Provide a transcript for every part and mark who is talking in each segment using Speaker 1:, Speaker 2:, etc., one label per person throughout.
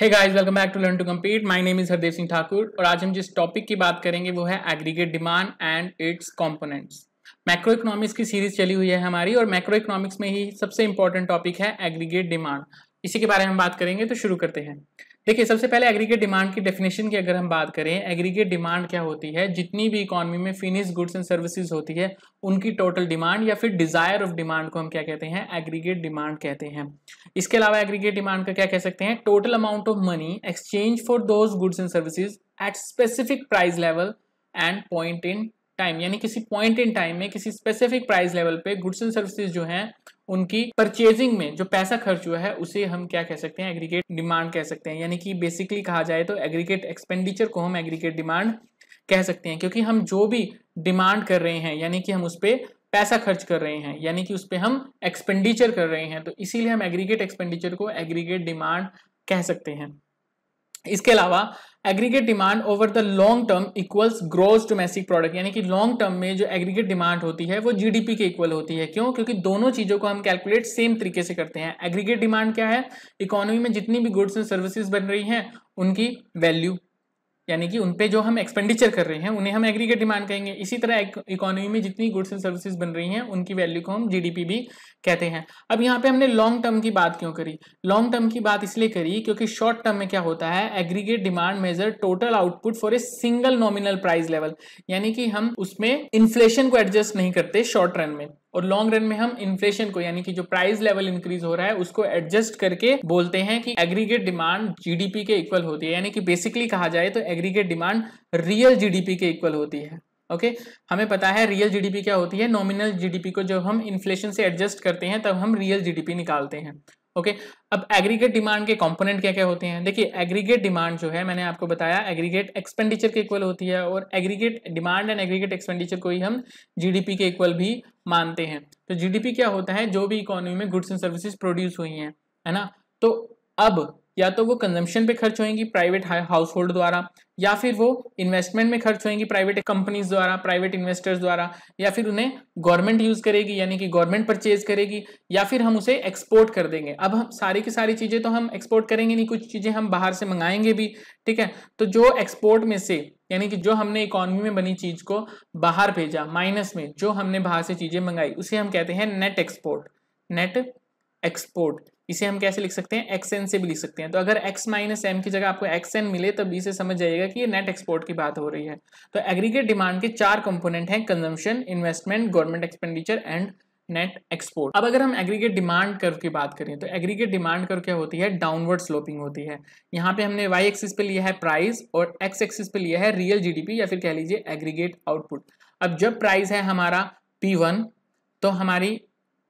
Speaker 1: Hey guys welcome back to learn to compete my name is Hardev Singh Thakur और आज हम जिस टॉपिक की बात करेंगे वो है aggregate demand and its components macroeconomics की सीरीज चली हुई है हमारी और मैक्रो इकोनॉमिक्स में ही सबसे इंपॉर्टेंट टॉपिक है एग्रीगेट डिमांड इसी के बारे में हम बात करेंगे तो शुरू करते हैं देखिए सबसे पहले एग्रीगेट डिमांड की डेफिनेशन की अगर हम बात करें एग्रीगेट डिमांड क्या होती है जितनी भी इकोनॉमी में फिनिश गुड्स एंड सर्विसेज होती है उनकी टोटल डिमांड या फिर डिजायर ऑफ डिमांड को हम क्या कहते हैं एग्रीगेट डिमांड कहते हैं इसके अलावा एग्रीगेट डिमांड का क्या कह सकते हैं total amount of money exchange for those goods and services at specific price level and point in time यानी किसी पॉइंट इन टाइम में किसी स्पेसिफिक प्राइस लेवल पे गुड्स एंड सर्विसेज जो हैं उनकी परचेजिंग में जो पैसा खर्च हुआ है उसे हम क्या कह सकते हैं एग्रीगेट डिमांड कह सकते हैं यानी कि बेसिकली कहा जाए तो एग्रीगेट एक्सपेंडिचर को हम एग्रीगेट डिमांड कह सकते हैं क्योंकि हम जो भी डिमांड कर रहे हैं यानी कि हम उस पर पैसा खर्च कर रहे हैं यानी कि उस पर हम एक्सपेंडिचर कर रहे हैं तो इसीलिए हम एग्रीगेट एक्सपेंडिचर को एग्रीगेट डिमांड कह सकते हैं इसके अलावा aggregate demand over the long term equals gross domestic product यानी कि लॉन्ग टर्म में जो एग्रीगेट डिमांड होती है वो जीडीपी के इक्वल होती है क्यों क्योंकि दोनों चीज़ों को हम कैलकुलेट सेम तरीके से करते हैं एग्रीगेट डिमांड क्या है इकोनॉमी में जितनी भी गुड्स एंड सर्विसेज बन रही हैं उनकी वैल्यू यानी कि उन पे जो हम एक्सपेंडिचर कर रहे हैं उन्हें हम एग्रीगेट डिमांड कहेंगे इसी तरह इकोनॉमी में जितनी गुड्स एंड सर्विसेज बन रही हैं उनकी वैल्यू को हम जीडीपी भी कहते हैं अब यहाँ पे हमने लॉन्ग टर्म की बात क्यों करी लॉन्ग टर्म की बात इसलिए करी क्योंकि शॉर्ट टर्म में क्या होता है aggregate demand measure total output for a single nominal price level यानी कि हम उसमें इन्फ्लेशन को एडजस्ट नहीं करते शॉर्ट रन में और लॉन्ग रन में हम इन्फ्लेशन को यानी कि जो प्राइस लेवल इंक्रीज हो रहा है उसको एडजस्ट करके बोलते हैं कि एग्रीगेट डिमांड जीडीपी के इक्वल होती है यानी कि बेसिकली कहा जाए तो एग्रीगेट डिमांड रियल जीडीपी के इक्वल होती है ओके हमें पता है रियल जीडीपी क्या होती है नॉमिनल जीडीपी को जब हम इन्फ्लेशन से एडजस्ट करते हैं तब हम रियल जीडीपी निकालते हैं ओके okay? अब एग्रीगेट डिमांड के कंपोनेंट क्या क्या होते हैं देखिए एग्रीगेट डिमांड जो है मैंने आपको बताया एग्रीगेट एक्सपेंडिचर के इक्वल होती है और aggregate demand and aggregate expenditure को ही हम जीडीपी के इक्वल भी मानते हैं तो जीडीपी क्या होता है जो भी इकोनॉमी में गुड्स एंड सर्विसेज प्रोड्यूस हुई हैं है ना तो अब या तो वो कंजम्पशन पे खर्च होएंगी प्राइवेट हाउस होल्ड द्वारा या फिर वो इन्वेस्टमेंट में खर्च होएंगी प्राइवेट कंपनीज द्वारा प्राइवेट इन्वेस्टर्स द्वारा या फिर उन्हें गवर्नमेंट यूज़ करेगी यानी कि गवर्नमेंट परचेज करेगी या फिर हम उसे एक्सपोर्ट कर देंगे अब हम सारी की सारी चीज़ें तो हम एक्सपोर्ट करेंगे नहीं कुछ चीज़ें हम बाहर से मंगाएंगे भी ठीक है तो जो एक्सपोर्ट में से यानी कि जो हमने इकोनॉमी में बनी चीज़ को बाहर भेजा माइनस में जो हमने बाहर से चीज़ें मंगाई उसे हम कहते हैं नेट एक्सपोर्ट नेट एक्सपोर्ट इसे हम कैसे लिख सकते हैं एक्स एन से भी लिख सकते हैं तो अगर एक्स माइनस एम की जगह आपको एक्स एन मिले तब इसे समझ जाएगा कि ये नेट एक्सपोर्ट की बात हो रही है तो एग्रीगेट डिमांड के चार कंपोनेंट हैं consumption investment government expenditure and net export अब अगर हम एग्रीगेट डिमांड कर्व की बात करें तो एग्रीगेट डिमांड कर्व क्या होती है डाउनवर्ड स्लोपिंग होती है यहाँ पे हमने वाई एक्सिस पे लिया है प्राइस और एक्स एक्सिस पे लिया है रियल पी या फिर कह लीजिए एग्रीगेट आउटपुट अब जब प्राइस है हमारा पी वन तो हमारी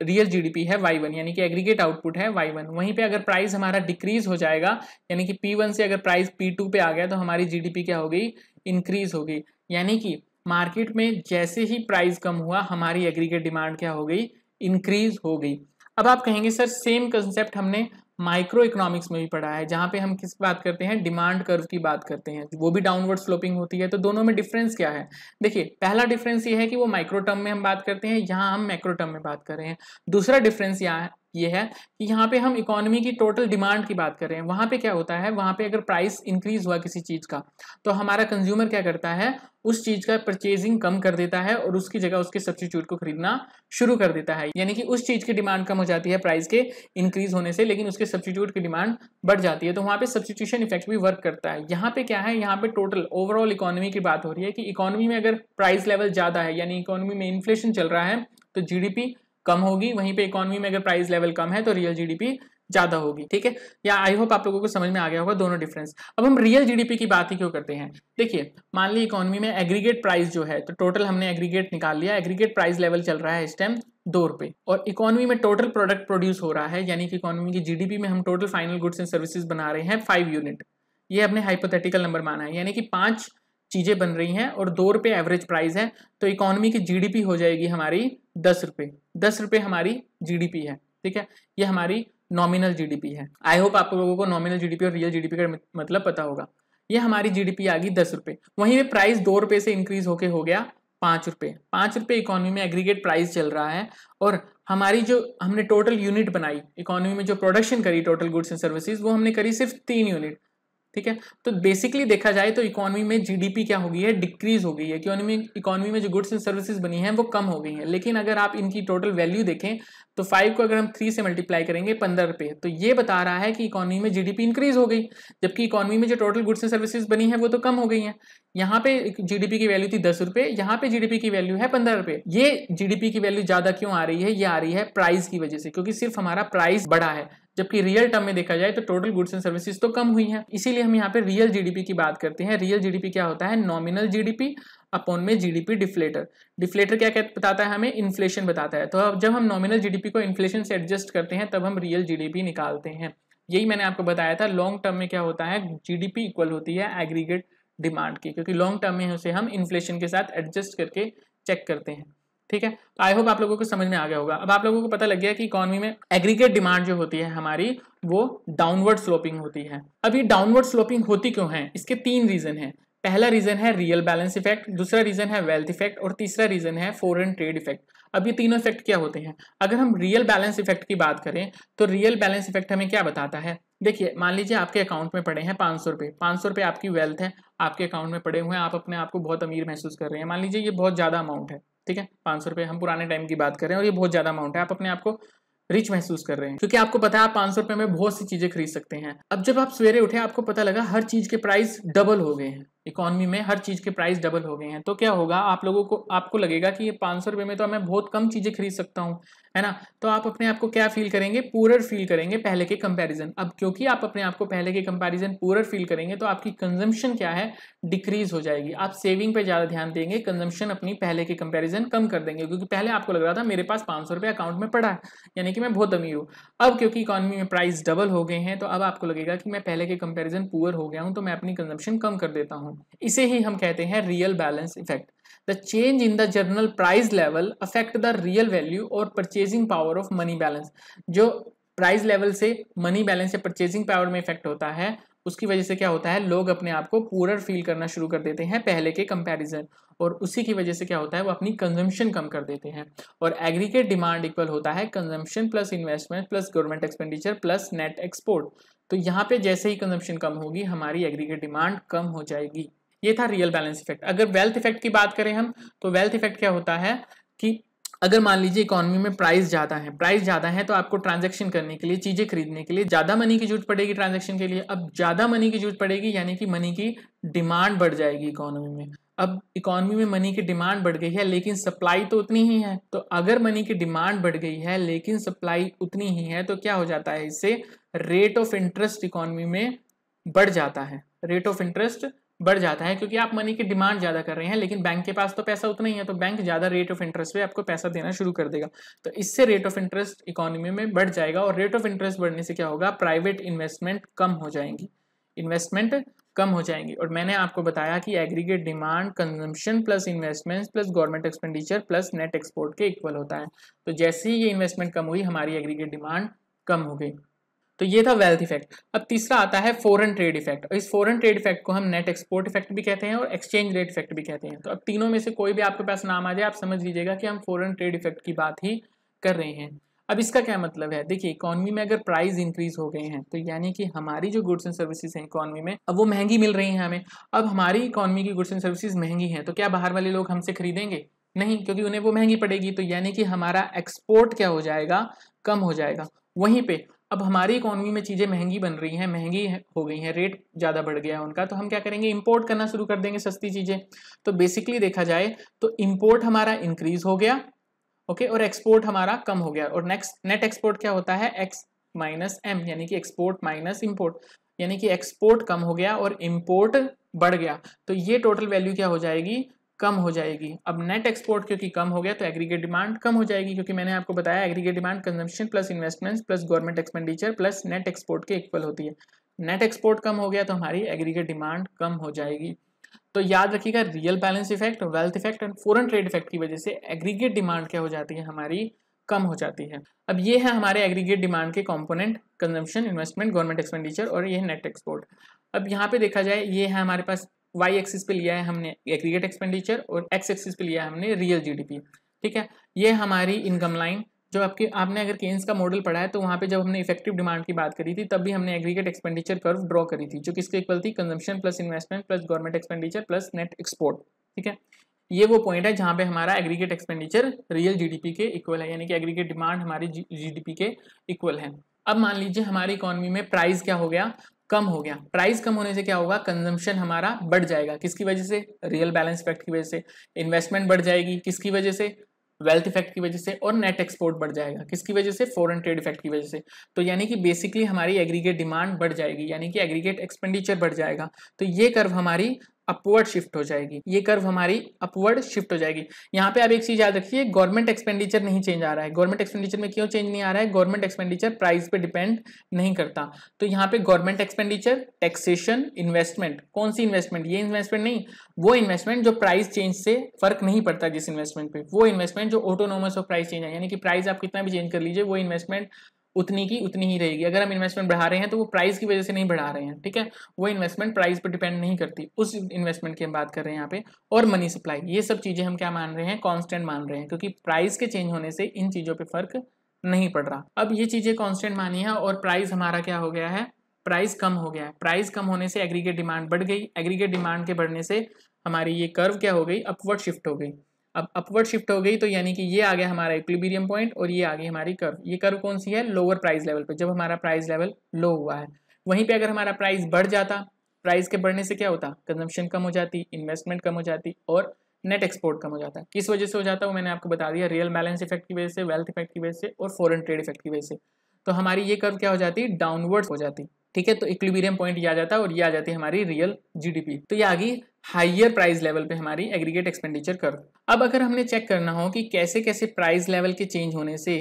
Speaker 1: रियल जीडीपी है वाई वन यानी कि एग्रीगेट आउटपुट है वाई वन वहीं पे अगर प्राइस हमारा डिक्रीज हो जाएगा यानी कि पी वन से अगर प्राइस पी टू पे आ गया तो हमारी जीडीपी क्या हो गई इंक्रीज हो गई यानी कि मार्केट में जैसे ही प्राइस कम हुआ हमारी एग्रीगेट डिमांड क्या हो गई इंक्रीज हो गई अब आप कहेंगे सर सेम कंसेप्ट हमने माइक्रो इकोनॉमिक्स में भी पढ़ा है जहाँ पे हम किस बात करते हैं डिमांड कर्व की बात करते हैं वो भी डाउनवर्ड स्लोपिंग होती है तो दोनों में डिफरेंस क्या है देखिए पहला डिफरेंस ये है कि वो माइक्रो टर्म में हम बात करते हैं यहाँ हम मैक्रो टर्म में बात कर रहे हैं दूसरा डिफरेंस यहाँ ये है कि यहाँ पे हम इकोनॉमी की टोटल डिमांड की बात कर रहे हैं वहां पे क्या होता है वहां पे अगर प्राइस इंक्रीज हुआ किसी चीज़ का तो हमारा कंज्यूमर क्या करता है उस चीज़ का परचेजिंग कम कर देता है और उसकी जगह उसके सब्सटीट्यूट को खरीदना शुरू कर देता है यानी कि उस चीज़ की डिमांड कम हो जाती है प्राइस के इंक्रीज होने से लेकिन उसके सब्सटीट्यूट की डिमांड बढ़ जाती है तो वहाँ पे सब्सिट्यूशन इफेक्ट भी वर्क करता है यहाँ पे क्या है यहाँ पे टोटल ओवरऑल इकोनॉमी की बात हो रही है कि इकोनॉमी में अगर प्राइस लेवल ज़्यादा है यानी इकोनॉमी में इन्फ्लेशन चल रहा है तो जीडीपी कम होगी वहीं पे इकोनॉमी में अगर प्राइस लेवल कम है तो रियल जीडीपी ज्यादा होगी ठीक है या आई होप आप लोगों को समझ में आ गया होगा दोनों डिफरेंस अब हम रियल जीडीपी की बात ही क्यों करते हैं देखिए मान ली इकोनॉमी में एग्रीगेट प्राइस जो है तो टोटल हमने एग्रीगेट निकाल लिया एग्रीगेट प्राइस लेवल चल रहा है इस टाइम दो रुपए और इकोनॉमी में टोटल प्रोडक्ट प्रोड्यूस हो रहा है यानी कि इकोनॉमी की जीडीपी में हम total final goods and services बना रहे हैं फाइव यूनिट ये हमने हाइपोथेटिकल नंबर माना है यानी कि पांच चीज़ें बन रही हैं और दो रुपए एवरेज प्राइस है तो इकोनॉमी की जीडीपी हो जाएगी हमारी दस रुपये दस रुपये हमारी जीडीपी है ठीक है ये हमारी नॉमिनल जीडीपी है आई होप आप लोगों को नॉमिनल जीडीपी और रियल जीडीपी का मतलब पता होगा ये हमारी जीडीपी आ गई दस रुपये वहीं पे प्राइस दो रुपये से इंक्रीज होके हो गया पाँच रुपये पाँच रुपये इकोनॉमी में एग्रीगेट प्राइस चल रहा है और हमारी जो हमने टोटल यूनिट बनाई इकोनॉमी में जो प्रोडक्शन करी टोटल गुड्स एंड सर्विसेज वो हमने करी सिर्फ तीन यूनिट ठीक है तो बेसिकली देखा जाए तो इकोनॉमी में जीडीपी क्या हो गई है डिक्रीज हो गई है इकोनॉमी इकोनॉमी में जो गुड्स एंड सर्विसेज बनी हैं वो कम हो गई हैं लेकिन अगर आप इनकी टोटल वैल्यू देखें तो फाइव को अगर हम थ्री से मल्टीप्लाई करेंगे पंद्रह पे तो ये बता रहा है कि इकोनॉमी में जीडीपी इंक्रीज हो गई जबकि इकोनॉमी में जो टोटल गुड्स एंड सर्विसेज बनी है वो तो कम हो गई हैं यहाँ पे जीडीपी की वैल्यू थी दस रुपये यहाँ पे जीडीपी की वैल्यू है पंद्रह रुपये ये जीडीपी की वैल्यू ज़्यादा क्यों आ रही है ये आ रही है प्राइस की वजह से क्योंकि सिर्फ हमारा प्राइस बढ़ा है जबकि रियल टर्म में देखा जाए तो टोटल गुड्स एंड सर्विसेज तो कम हुई हैं इसीलिए हम यहाँ पे रियल जीडीपी की बात करते हैं रियल जीडीपी क्या होता है नॉमिनल जीडीपी अपॉन में जीडीपी डिफ्लेटर डिफ्लेटर क्या क्या बताता है हमें इन्फ्लेशन बताता है तो अब जब हम नॉमिनल जीडीपी को इन्फ्लेशन से एडजस्ट करते हैं तब हम रियल जीडीपी निकालते हैं यही मैंने आपको बताया था लॉन्ग टर्म में क्या होता है जीडीपी इक्वल होती है एग्रीगेट डिमांड की क्योंकि लॉन्ग टर्म में उसे हम इन्फ्लेशन के साथ एडजस्ट करके चेक करते हैं ठीक है तो आई होप आप लोगों को समझ में आ गया होगा अब आप लोगों को पता लग गया कि इकोनॉमी में एग्रीगेट डिमांड जो होती है हमारी वो डाउनवर्ड स्लोपिंग होती है अब ये डाउनवर्ड स्लोपिंग होती क्यों है इसके तीन रीजन है पहला रीजन है रियल बैलेंस इफेक्ट दूसरा रीजन है वेल्थ इफेक्ट और तीसरा रीजन है फॉरेन ट्रेड इफेक्ट अब ये तीनों इफेक्ट क्या होते हैं अगर हम रियल बैलेंस इफेक्ट की बात करें तो रियल बैलेंस इफेक्ट हमें क्या बताता है देखिए मान लीजिए आपके अकाउंट में पड़े हैं पाँच सौ रुपये पाँच सौ रुपये आपकी वेल्थ है आपके अकाउंट में पड़े हुए हैं आप अपने आप को बहुत अमीर महसूस कर रहे हैं मान लीजिए ये बहुत ज़्यादा अमाउंट है ठीक है पांच सौ रुपए हम पुराने टाइम की बात कर रहे हैं और ये बहुत ज़्यादा अमाउंट है आप अपने आप को रिच महसूस कर रहे हैं क्योंकि आपको पता है आप पांच सौ रुपये में बहुत सी चीज़ें खरीद सकते हैं अब जब आप सवेरे उठे आपको पता लगा हर चीज़ के प्राइस डबल हो गए हैं इकॉनमी में हर चीज़ के प्राइस डबल हो गए हैं तो क्या होगा आप लोगों को आपको लगेगा कि ये पाँच सौ रुपये में तो मैं बहुत कम चीज़ें खरीद सकता हूँ है ना तो आप अपने आप को क्या फील करेंगे पूरर फील करेंगे पहले के कंपैरिजन अब क्योंकि आप अपने आप को पहले के कंपैरिजन पूरर फील करेंगे तो आपकी कंजम्पशन क्या है डिक्रीज हो जाएगी आप सेविंग पे ज़्यादा ध्यान देंगे कंजम्पशन अपनी पहले के कंपैरिजन कम कर देंगे क्योंकि पहले आपको लग रहा था मेरे पास पाँच सौ अकाउंट में पड़ा है यानी कि मैं बहुत अमीर हूँ अब क्योंकि इकॉनमी में प्राइस डबल हो गए हैं तो अब आपको लगेगा कि मैं पहले के कंपेरिजन पुअर हो गया हूँ तो मैं अपनी कंजम्पशन कम कर देता हूँ हूँ इसे ही हम कहते हैं real balance effect the change in the general price level affect the real value और purchasing power of money balance जो प्राइस लेवल से मनी बैलेंस या परचेजिंग पावर में इफेक्ट होता है उसकी वजह से क्या होता है लोग अपने आप को पूरर फील करना शुरू कर देते हैं पहले के कंपैरिजन और उसी की वजह से क्या होता है वो अपनी कंजम्पशन कम कर देते हैं और एग्रीकेट डिमांड इक्वल होता है consumption plus investment plus government expenditure plus net export तो यहाँ पे जैसे ही कंजम्पशन कम होगी हमारी एग्रीगेट डिमांड कम हो जाएगी ये था रियल बैलेंस इफेक्ट अगर वेल्थ इफेक्ट की बात करें हम तो वेल्थ इफेक्ट क्या होता है कि अगर मान लीजिए इकोनॉमी में प्राइस ज़्यादा है प्राइस ज़्यादा है तो आपको ट्रांजेक्शन करने के लिए चीज़ें खरीदने के लिए ज़्यादा मनी की जरूरत पड़ेगी ट्रांजेक्शन के लिए अब ज़्यादा मनी की जरूरत पड़ेगी यानी कि मनी की डिमांड बढ़ जाएगी इकोनॉमी में अब इकोनॉमी में मनी की डिमांड बढ़ गई है लेकिन सप्लाई तो उतनी ही है तो अगर मनी की डिमांड बढ़ गई है लेकिन सप्लाई उतनी ही है तो क्या हो जाता है इससे रेट ऑफ इंटरेस्ट इकोनॉमी में बढ़ जाता है रेट ऑफ इंटरेस्ट बढ़ जाता है क्योंकि आप मनी की डिमांड ज़्यादा कर रहे हैं लेकिन बैंक के पास तो पैसा उतना ही है तो बैंक ज़्यादा रेट ऑफ इंटरेस्ट पे आपको पैसा देना शुरू कर देगा तो इससे रेट ऑफ इंटरेस्ट इकोनॉमी में बढ़ जाएगा और रेट ऑफ इंटरेस्ट बढ़ने से क्या होगा प्राइवेट इन्वेस्टमेंट कम हो जाएंगी इन्वेस्टमेंट कम हो जाएंगी और मैंने आपको बताया कि aggregate demand consumption plus investments plus government expenditure plus net export के इक्वल होता है तो जैसे ही ये इन्वेस्टमेंट कम हुई हमारी एग्रीगेट डिमांड कम हो गई तो ये था वेल्थ इफेक्ट अब तीसरा आता है फॉरेन ट्रेड इफेक्ट और इस फॉरेन ट्रेड इफेक्ट को हम नेट एक्सपोर्ट इफेक्ट भी कहते हैं और एक्सचेंज रेट इफेक्ट भी कहते हैं तो अब तीनों में से कोई भी आपके पास नाम आ जाए आप समझ लीजिएगा कि हम फॉरेन ट्रेड इफेक्ट की बात ही कर रहे हैं अब इसका क्या मतलब है देखिए इकोनॉमी में अगर प्राइस इंक्रीज हो गए हैं तो यानी कि हमारी जो गुड्स एंड सर्विसेज हैं इकोनॉमी में अब वो महंगी मिल रही हैं हमें अब हमारी इकोनॉमी की गुड्स एंड सर्विसेज महंगी हैं तो क्या बाहर वाले लोग हमसे खरीदेंगे नहीं क्योंकि उन्हें वो महंगी पड़ेगी तो यानी कि हमारा एक्सपोर्ट क्या हो जाएगा कम हो जाएगा वहीं पे अब हमारी इकोनॉमी में चीज़ें महंगी बन रही हैं महंगी हो गई हैं रेट ज़्यादा बढ़ गया है उनका तो हम क्या करेंगे इम्पोर्ट करना शुरू कर देंगे सस्ती चीज़ें तो बेसिकली देखा जाए तो इम्पोर्ट हमारा इंक्रीज़ हो गया ओके और एक्सपोर्ट हमारा कम हो गया और नेक्स्ट नेट एक्सपोर्ट क्या होता है एक्स माइनस एम यानी कि एक्सपोर्ट माइनस इम्पोर्ट यानी कि एक्सपोर्ट कम हो गया और इम्पोर्ट बढ़ गया तो ये टोटल वैल्यू क्या हो जाएगी कम हो जाएगी अब नेट एक्सपोर्ट क्योंकि कम हो गया तो एग्रीगेट डिमांड कम हो जाएगी क्योंकि मैंने आपको बताया aggregate demand consumption plus investments plus government expenditure plus net export के इक्वल होती है नेट एक्सपोर्ट कम हो गया तो हमारी एग्रीगेट डिमांड कम हो जाएगी तो याद रखिएगा real balance effect wealth effect and foreign trade effect की वजह से एग्रीगेट डिमांड क्या हो जाती है हमारी कम हो जाती है अब ये है हमारे एग्रीगेट डिमांड के component consumption investment government expenditure और ये है नेट एक्सपोर्ट अब यहाँ पे देखा जाए ये है हमारे पास वाई एक्सिस पे लिया है हमने एग्रीगेट एक्सपेंडिचर और एक्स एक्सिस पे लिया है हमने रियल जीडीपी ठीक है ये हमारी इनकम लाइन जो आपके आपने अगर केन्स का मॉडल पढ़ा है तो वहाँ पे जब हमने इफेक्टिव डिमांड की बात करी थी तब भी हमने एग्रीगेट एक्सपेंडिचर कर्व ड्रॉ करी थी जो किसके इक्वल थी consumption plus investment plus government expenditure plus net export ठीक है ये वो पॉइंट है जहाँ पे हमारा एग्रीगेट एक्सपेंडिचर रियल जीडीपी के इक्वल है यानी कि एग्रीगेट डिमांड हमारी जीडीपी के इक्वल है अब मान लीजिए हमारी इकोनॉमी में प्राइस क्या हो गया कम हो गया प्राइस कम होने से क्या होगा कंजम्पशन हमारा बढ़ जाएगा किसकी वजह से रियल बैलेंस इफेक्ट की वजह से इन्वेस्टमेंट बढ़ जाएगी किसकी वजह से वेल्थ इफेक्ट की वजह से और नेट एक्सपोर्ट बढ़ जाएगा किसकी वजह से फॉरेन ट्रेड इफेक्ट की वजह से तो यानी कि बेसिकली हमारी एग्रीगेट डिमांड बढ़ जाएगी यानी कि एग्रीगेट एक्सपेंडिचर बढ़ जाएगा तो ये कर्व हमारी अपवर्ड शिफ्ट हो जाएगी ये कर्व हमारी अपवर्ड शिफ्ट हो जाएगी यहाँ पे आप एक चीज याद रखिए गवर्नमेंट एक्सपेंडिचर नहीं चेंज आ रहा है गवर्नमेंट एक्सपेंडिचर में क्यों चेंज नहीं आ रहा है गवर्नमेंट एक्सपेंडिचर प्राइस पे डिपेंड नहीं करता तो यहाँ पे गवर्नमेंट एक्सपेंडिचर टैक्सेशन इन्वेस्टमेंट कौन सी इन्वेस्टमेंट ये इन्वेस्टमेंट नहीं वो इन्वेस्टमेंट जो प्राइस चेंज से फर्क नहीं पड़ता जिस इन्वेस्टमेंट पे वो इन्वेस्टमेंट जो ऑटोनोमस ऑफ प्राइस चेंज है यानी कि प्राइस आप कितना भी चेंज कर लीजिए वो इन्वेस्टमेंट उतनी की उतनी ही रहेगी अगर हम इन्वेस्टमेंट बढ़ा रहे हैं तो वो प्राइस की वजह से नहीं बढ़ा रहे हैं ठीक है वो इन्वेस्टमेंट प्राइस पर डिपेंड नहीं करती उस इन्वेस्टमेंट की हम बात कर रहे हैं यहाँ पे और मनी सप्लाई ये सब चीज़ें हम क्या मान रहे हैं कॉन्स्टेंट मान रहे हैं क्योंकि प्राइस के चेंज होने से इन चीज़ों पर फर्क नहीं पड़ रहा अब ये चीज़ें कॉन्स्टेंट मानी है और प्राइस हमारा क्या हो गया है प्राइस कम हो गया है प्राइस कम होने से एग्रीगेट डिमांड बढ़ गई एग्रीगेट डिमांड के बढ़ने से हमारी ये कर्व क्या हो गई अपवर्ड शिफ्ट हो गई अब अपवर्ड शिफ्ट हो गई तो यानी कि ये आ गया हमारा इक्विलिब्रियम पॉइंट और ये आ गई हमारी कर्व ये कर्व कौन सी है लोअर प्राइस लेवल पर जब हमारा प्राइस लेवल लो हुआ है वहीं पे अगर हमारा प्राइस बढ़ जाता प्राइस के बढ़ने से क्या होता कंजम्पशन कम हो जाती इन्वेस्टमेंट कम हो जाती और नेट एक्सपोर्ट कम हो जाता किस वजह से हो जाता वो मैंने आपको बता दिया रियल बैलेंस इफेक्ट की वजह से वेल्थ इफेक्ट की वजह से और फॉरेन ट्रेड इफेक्ट की वजह से तो हमारी ये कर्व क्या हो जाती डाउनवर्ड हो जाती ठीक है तो इक्विबीरियम पॉइंट ये आ जाता है और ये आ जाती है हमारी रियल जीडीपी तो ये आ गई हाइयर प्राइस लेवल पे हमारी एग्रीगेट एक्सपेंडिचर कर अब अगर हमने चेक करना हो कि कैसे कैसे प्राइस लेवल के चेंज होने से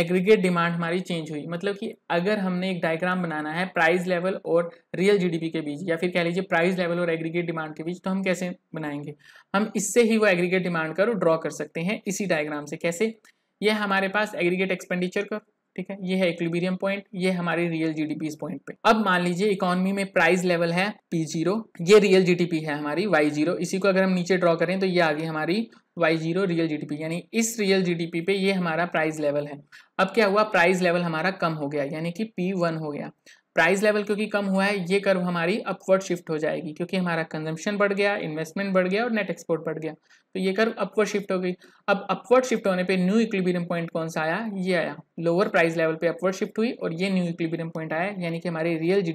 Speaker 1: एग्रीगेट डिमांड हमारी चेंज हुई मतलब कि अगर हमने एक डायग्राम बनाना है प्राइस लेवल और रियल जीडीपी के बीच या फिर कह लीजिए प्राइस लेवल और एग्रीगेट डिमांड के बीच तो हम कैसे बनाएंगे हम इससे ही वो एग्रीगेट डिमांड कर ड्रॉ कर सकते हैं इसी डायग्राम से कैसे यह हमारे पास एग्रीगेट एक्सपेंडिचर का ठीक है ये है इक्विबीरियम पॉइंट ये हमारी रियल जीडीपी इस पॉइंट पे अब मान लीजिए इकोनॉमी में प्राइस लेवल है पी जीरो ये रियल जीडीपी है हमारी वाई जीरो इसी को अगर हम नीचे ड्रॉ करें तो ये आ गई हमारी वाई जीरो रियल जीडीपी यानी इस रियल जीडीपी पे ये हमारा प्राइस लेवल है अब क्या हुआ प्राइस लेवल हमारा कम हो गया यानी कि पी वन हो गया प्राइस लेवल क्योंकि कम हुआ है ये कर्व हमारी अपवर्ड शिफ्ट हो जाएगी क्योंकि हमारा कंजम्पशन बढ़ गया इन्वेस्टमेंट बढ़ गया और नेट एक्सपोर्ट बढ़ गया तो ये कर्व अपवर्ड शिफ्ट हो गई अब अपवर्ड शिफ्ट होने पे न्यू इक्विबीरियम पॉइंट कौन सा आया ये आया लोअर प्राइस लेवल पे अपवर्ड शिफ्ट हुई और ये न्यू इक्विबीरियम पॉइंट आया यानी कि हमारी रियल जी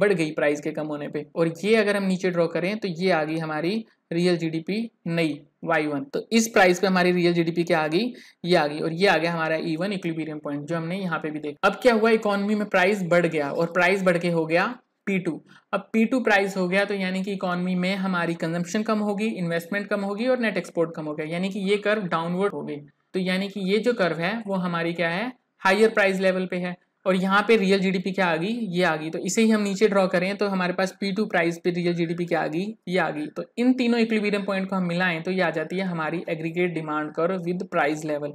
Speaker 1: बढ़ गई प्राइस के कम होने पे और ये अगर हम नीचे ड्रॉ करें तो ये आ गई हमारी रियल जीडीपी नई वाई वन तो इस प्राइस पे हमारी रियल जीडीपी क्या आ गई ये आ गई और ये आ गया हमारा ई वन इक्विबीरियम पॉइंट जो हमने यहाँ पे भी देखा अब क्या हुआ इकोनॉमी में प्राइस बढ़ गया और प्राइस बढ़ के हो गया P2 अब P2 प्राइस हो गया तो यानी कि इकोनॉमी में हमारी कंजम्पशन कम होगी इन्वेस्टमेंट कम होगी और नेट एक्सपोर्ट कम हो गया यानी कि ये कर्व डाउनवर्ड हो गई तो यानी कि ये जो कर्व है वो हमारी क्या है हायर प्राइस लेवल पे है और यहाँ पे रियल जीडीपी क्या आ गई ये आ गई तो इसे ही हम नीचे ड्रॉ करें तो हमारे पास पी टू प्राइस पे रियल जीडीपी क्या आ गई ये आ गई तो इन तीनों इक्विबीरियम पॉइंट को हम मिलाएं तो ये आ जाती है हमारी aggregate demand curve with price level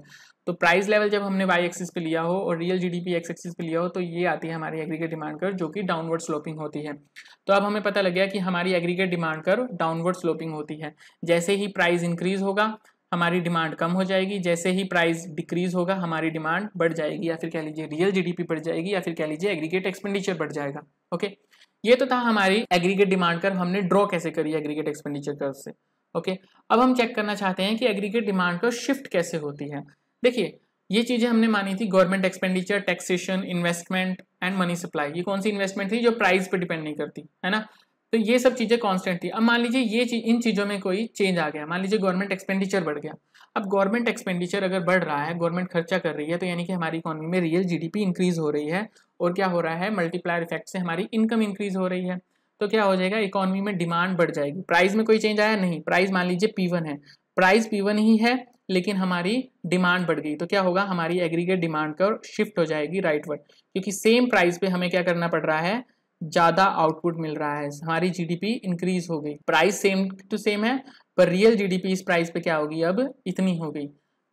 Speaker 1: तो प्राइस लेवल जब हमने वाई एक्सिस पे लिया हो और रियल जीडीपी एक्स एक्सिस पे लिया हो तो ये आती है हमारी एग्रीगेट डिमांड कर जो कि डाउनवर्ड स्लोपिंग होती है तो अब हमें पता लग गया कि हमारी aggregate demand curve downward sloping होती है जैसे ही प्राइस इंक्रीज होगा हमारी डिमांड कम हो जाएगी जैसे ही प्राइस डिक्रीज होगा हमारी डिमांड बढ़ जाएगी या फिर कह लीजिए रियल जीडीपी बढ़ जाएगी या फिर कह लीजिए एग्रीगेट एक्सपेंडिचर बढ़ जाएगा ओके ये तो था हमारी एग्रीगेट डिमांड कर हमने ड्रॉ कैसे करी एग्रीगेट एक्सपेंडिचर कर से ओके अब हम चेक करना चाहते हैं कि एग्रीगेट डिमांड कर शिफ्ट कैसे होती है देखिए ये चीज़ें हमने मानी थी government expenditure taxation investment and money supply ये कौन सी इन्वेस्टमेंट थी जो प्राइस पे डिपेंड नहीं करती है ना तो ये सब चीज़ें कांस्टेंट थी अब मान लीजिए ये चीज इन चीज़ों में कोई चेंज आ गया मान लीजिए गवर्नमेंट एक्सपेंडिचर बढ़ गया अब गवर्नमेंट एक्सपेंडिचर अगर बढ़ रहा है गवर्नमेंट खर्चा कर रही है तो यानी कि हमारी इकोनॉमी में रियल जीडीपी इंक्रीज हो रही है और क्या हो रहा है मल्टीप्लायर इफेक्ट से हमारी इनकम इंक्रीज हो रही है तो क्या हो जाएगा इकोनॉमी में डिमांड बढ़ जाएगी प्राइस में कोई चेंज आया नहीं प्राइस मान लीजिए पी है प्राइस पी ही है लेकिन हमारी डिमांड बढ़ गई तो क्या होगा हमारी एग्रीगेट डिमांड का शिफ्ट हो जाएगी राइट वर्ड क्योंकि सेम प्राइस पे हमें क्या करना पड़ रहा है ज़्यादा आउटपुट मिल रहा है हमारी जीडीपी इंक्रीज हो गई प्राइस सेम टू सेम है पर रियल जीडीपी इस प्राइस पे क्या होगी अब इतनी हो गई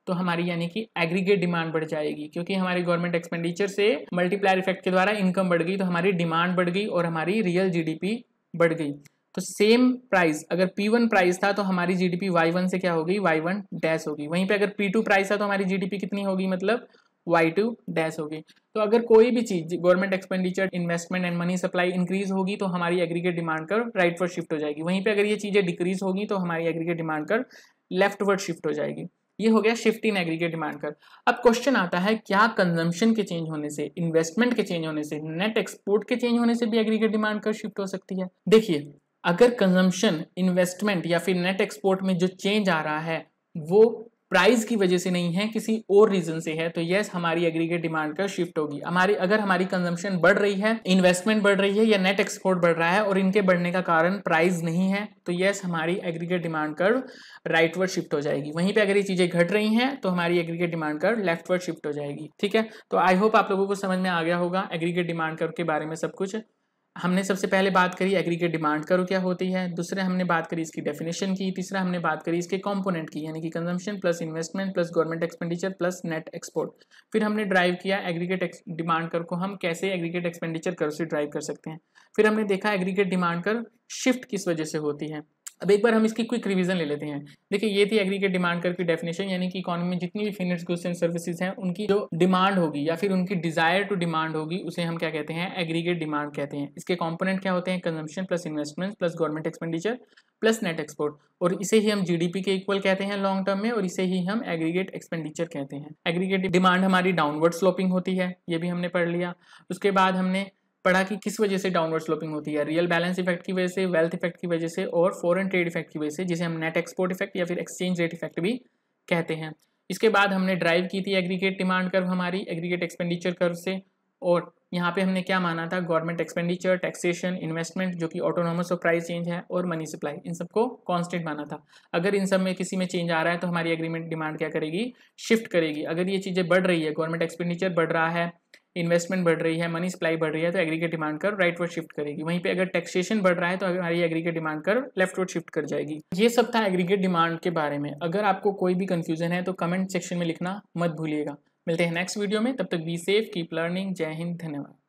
Speaker 1: तो हमारी यानी कि एग्रीगेट डिमांड बढ़ जाएगी क्योंकि हमारी गवर्नमेंट एक्सपेंडिचर से मल्टीप्लायर इफेक्ट के द्वारा इनकम बढ़ गई तो हमारी डिमांड बढ़ गई और हमारी रियल जीडीपी बढ़ गई तो सेम प्राइस अगर पी वन प्राइस था तो हमारी जीडीपी वन से क्या होगी वन डैश होगी वहीं पे अगर पी टू प्राइस था तो हमारी जीडीपी कितनी होगी मतलब वाई टू डैश होगी तो अगर कोई भी चीज़ government expenditure investment and money supply increase होगी तो हमारी aggregate demand curve rightward shift हो जाएगी वहीं पे अगर ये चीज़ें डिक्रीज होगी तो हमारी aggregate demand curve leftward shift हो जाएगी ये हो गया शिफ्ट इन एग्रीगेट डिमांड कर अब क्वेश्चन आता है क्या कंजम्पशन के चेंज होने से इन्वेस्टमेंट के चेंज होने से नेट एक्सपोर्ट के चेंज होने से भी एग्रीगेट डिमांड कर शिफ्ट हो सकती है देखिए अगर कंजम्पशन इन्वेस्टमेंट या फिर नेट एक्सपोर्ट में जो चेंज आ रहा है वो प्राइस की वजह से नहीं है किसी और रीजन से है तो यस हमारी एग्रीगेट डिमांड का शिफ्ट होगी हमारी अगर हमारी कंजम्पशन बढ़ रही है इन्वेस्टमेंट बढ़ रही है या नेट एक्सपोर्ट बढ़ रहा है और इनके बढ़ने का कारण प्राइस नहीं है तो यस हमारी aggregate demand curve rightward shift हो जाएगी वहीं पर अगर ये चीजें घट रही हैं तो हमारी aggregate demand left leftward shift हो जाएगी ठीक है तो आई होप आप लोगों को समझ में आ गया होगा एग्रीगेट डिमांड कर्व के बारे में सब कुछ हमने सबसे पहले बात करी एग्रीगेट डिमांड करो क्या होती है दूसरे हमने बात करी इसकी डेफिनेशन की तीसरा हमने बात करी इसके कंपोनेंट की यानी कि consumption plus investment plus government expenditure plus net export फिर हमने ड्राइव किया एग्रीगेट डिमांड कर को हम कैसे एग्रीगेट एक्सपेंडिचर कर से ड्राइव कर सकते हैं फिर हमने देखा एग्रीगेट डिमांड कर शिफ्ट किस वजह से होती है अब एक बार हम इसकी क्विक रिवीजन ले लेते हैं देखिए ये थी एग्रीगेट डिमांड कर की डेफिनेशन यानी कि इकोनॉमी में जितनी भी फिनिट्स गुड्स एंड सर्विसेज हैं उनकी जो डिमांड होगी या फिर उनकी डिजायर टू डिमांड होगी उसे हम क्या कहते हैं एग्रीगेट डिमांड कहते हैं इसके कॉम्पोनेंट क्या होते हैं consumption plus investment plus government expenditure plus net export और इसे ही हम जीडीपी के इक्वल कहते हैं लॉन्ग टर्म में और इसे ही हम एग्रीगेट एक्सपेंडिचर कहते हैं एग्रीगेट डिमांड हमारी डाउनवर्ड स्लोपिंग होती है ये भी हमने पढ़ लिया उसके बाद हमने पढ़ा कि किस वजह से डाउनवर्ड स्लोपिंग होती है रियल बैलेंस इफेक्ट की वजह से वेल्थ इफेक्ट की वजह से और फॉरेन ट्रेड इफेक्ट की वजह से जिसे हम नेट एक्सपोर्ट इफेक्ट या फिर एक्सचेंज रेट इफेक्ट भी कहते हैं इसके बाद हमने ड्राइव की थी एग्रीगेट डिमांड कर्व हमारी एग्रीगेट एक्सपेंडिचर कर्व से और यहाँ पे हमने क्या माना था गवर्नमेंट एक्सपेंडिचर टैक्सेशन इन्वेस्टमेंट जो कि ऑटोनॉमस और प्राइस चेंज है और मनी सप्लाई इन सबको कांस्टेंट माना था अगर इन सब में किसी में चेंज आ रहा है तो हमारी एग्रीमेंट डिमांड क्या करेगी शिफ्ट करेगी अगर ये चीज़ें बढ़ रही है गवर्नमेंट एक्सपेंडिचर बढ़ रहा है इन्वेस्टमेंट बढ़ रही है मनी सप्लाई बढ़ रही है तो aggregate demand curve rightward shift करेगी वहीं पे अगर टैक्सेशन बढ़ रहा है तो हमारी aggregate demand curve leftward shift कर जाएगी ये सब था एग्रीगेट डिमांड के बारे में अगर आपको कोई भी कंफ्यूजन है तो कमेंट सेक्शन में लिखना मत भूलिएगा मिलते हैं नेक्स्ट वीडियो में तब तक बी सेफ कीप लर्निंग जय हिंद धन्यवाद